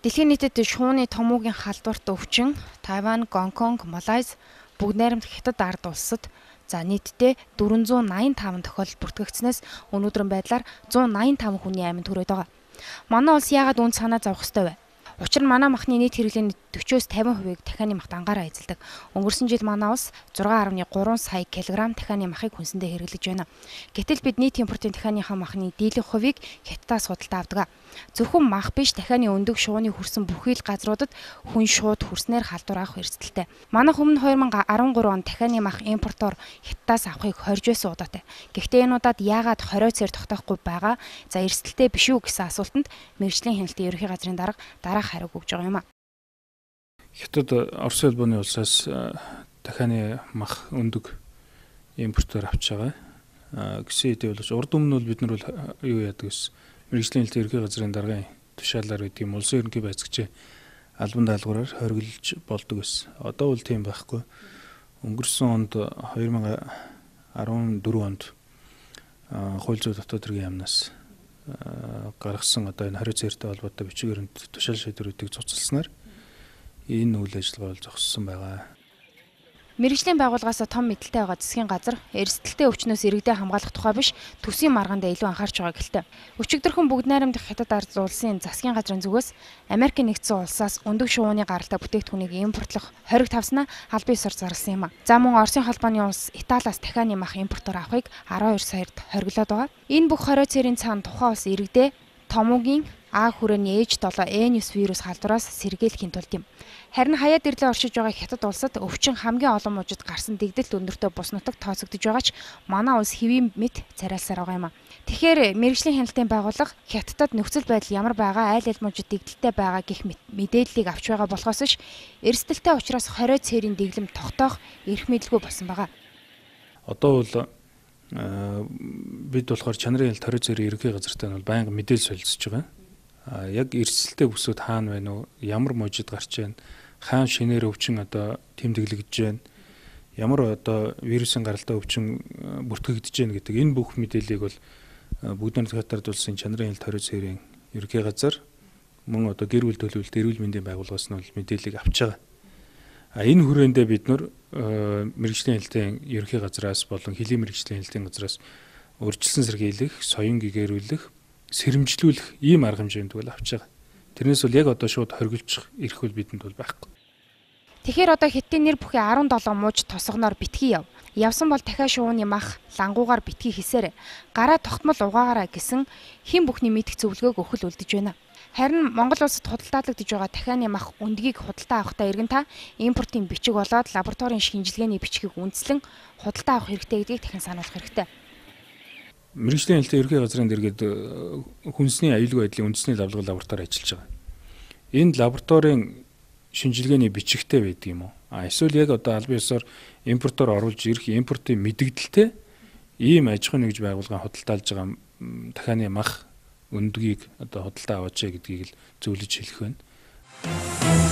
Дэлхийн нийтэд шууны томуугийн халдварт өвчин Тайван, Гонконг, Малайз бүгд найрамд хятад ард улсад за нийтдээ 485 тохиолдол бүртгэгдснээс өнөөдрийн байдлаар 185 хүний аминд хүрээд байгаа. Манай улс яагаад үн санаа зовх ёстой вэ? Учир нь манай махны нийт хэрэглээний 40-оос 50%-ийг дахианы махт ангаараа эзэлдэг. Өнгөрсөн жил манай улс 6.3 сая килограмм дахианы махыг хүнсэндээ хэрэглэж байна. Гэтэл бид нийт импортын дахианыхаа махны дийлэх хувийг Хятадаас худалдаа авдаг. Зөвхөн мах биш дахианы өндөг шууны хүрсэн бүхий л газруудад хүн шууд хүрснээр халдвар авах эрсдэлтэй. Манайх өмнө 2013 он дахианы мах импортоор Хятадаас авахыг хорж байсан удаатай. Гэхдээ энэ удаад яагаад 20 цэр тогтоохгүй байгаа? За эрсдэлтэй биш үү гэсэн асуултанд мэрэгжлийн хяналтын ерөнхий газрын дарга дараах хариу өгж байгаа юм а. Хятад Орос улбаны улсаас э, дахианы мах өндөг импортоор авч байгаа. Э, Гэсэн хэдий бол урд өмнө бол бид нар бол э, юу яадаг вэ? Мэргэжлийн хэлт ерхий газрын дарганы тушаалаар гэдэг юм улсын ерөнхий байцагчийн албан даалгавраар хориглож болдог байсан. Одоо бол тийм байхгүй. Өнгөрсөн онд 2014 онд хууль зүйн дотоод хэргийн яамнаас Э, гаргасан одоо энэ 20 цээртэй холбоотой бичиг баримт тушаал шийдвэрүүдийг цуцласнаар энэ үйл ажиллагаа бол зогссон байгаа. Мэргэжлийн байгууллагаас том мэдлэлтэй байгаа засгийн газар эрсдэлтэй өвчнөөс иргэдэд хамгаалах тухай биш төсвийн марганд илүү анхаарч байгаа гэлтэй. Өчигдөрхөн бүгд найрамдах хятад ард улсын засгийн газрын зүгээс Америк нэгдсэн улсаас өндөг шувууны гаралтай бүтээгдэхүүнийг импортлох хориг тавснаа аль бие сар зарласан юм а. За мөн Оросын холбооны улс Италиас дахиад юм ах импортоор авахыг 12 сард хориглоод байгаа. Энэ бүх хориоцорын цаана тухайн улс иргэдэд томуугийн А хүрээний H7N9 вирус халдвараас сэргийлэхийн тулд юм. Харин хаяад ирлээ оршиж байгаа хятад улсад өвчин хамгийн олон мужид гарсан дэгдэлт өндөртөө бус нутаг тооцогдож байгаа ч манай улс хэвийн мэд царайлсаар байгаа юм а. Тэгэхээр мэрэгжлийн хяналтын байгууллага хятадд нөхцөл байдал ямар байгаа айл ал мужид дэгдэлтэй байгаа гэх мэдээллийг авч байгаа болохоос ш эрсдэлтэй учраас 20 цэрийн дэглэм тогтоох эрх мэдэлгүй болсон байгаа. Одоо бол э, бид болохоор чанарын хяналт 20 цэрийн ерөнхий газартай нь бол байнга мэдээлэл солилцож байгаа яг эрсэлтэд бүсүүд хаана байна уу? Ямар можид гарч байна? Хаан шинээр өвчин одоо тэмдэглэгдэж байна? Ямар одоо вирусын гаралтай өвчин бүртгэгдэж байна гэдэг энэ бүх мэдээллийг бол бүгд нэг хатард улсын чанарын хил төрөө цэрийн ерөнхий газар мөн одоо гэр бүл төлөвлөлт эрүүл мэндийн байгууллагаас нь бол мэдээллийг авч байгаа. А энэ хүрээндээ бид нар мэрэгжлийн хэлтийн ерөнхий газраас болон хөлийн мэрэгжлийн хэлтийн газраас өөрчлөсөн сэргийлэх, соён гэгэрүүлэх, сэрэмжлүүлэх ийм арга хэмжээнд бол авч байгаа. Тэрнээс бол яг одоо шууд хоригдчих ирэх үл бидэнд бол байхгүй. Тэгэхээр одоо хиттийн нэр бүхий 17 мууч тосгоноор битгий яв. Явсан бол дахиад шууны мах лангуугаар битгий хийсээр гараа тогтмол угаагаараа гэсэн хэн бүхний мэдх зөвлөгөөг өхөл үлдэж байна. Харин Монгол улсад худалдаалагдж байгаа дахианы мах өндгийг худалдаа авахтаа иргэн та импортын бичиг болоод лабораторийн шинжилгээний бичгийг үндэслэн худалдаа авах хэрэгтэй гэдгийг дахин сануулах хэрэгтэй мэрэгжлийн хэлтэй ерхий газрын дэргэд э, хүнсний аюулгүй байдлын үндэсний давлага лаборатори ажиллаж байгаа. Энд лабораторийн шинжилгээний бичигтэй байдаг юм уу? А эсвэл яг одоо аль биесээр импортоор оруулж ирэх импортын мэдэгдэлтэй ийм аж ахуй нэгж байгууллагын худалдаалж байгаа дахианы мах өндгийг одоо худалдаа аваач гэдгийг л зөвлөж хэлэх байна.